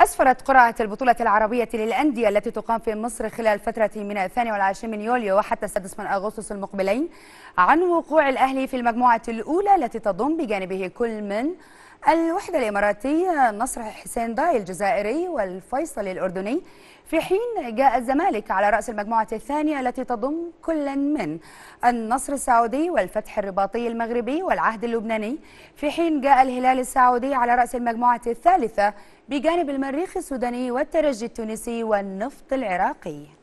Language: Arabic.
أسفرت قرعة البطولة العربية للأندية التي تقام في مصر خلال فترة من الثاني والعشرين من يوليو وحتى السادس من أغسطس المقبلين عن وقوع الأهلي في المجموعة الأولى التي تضم بجانبه كل من الوحدة الإماراتية نصر حسين داي الجزائري والفيصل الأردني في حين جاء الزمالك على رأس المجموعة الثانية التي تضم كل من النصر السعودي والفتح الرباطي المغربي والعهد اللبناني في حين جاء الهلال السعودي على رأس المجموعة الثالثة بجانب المريخ السوداني والترجي التونسي والنفط العراقي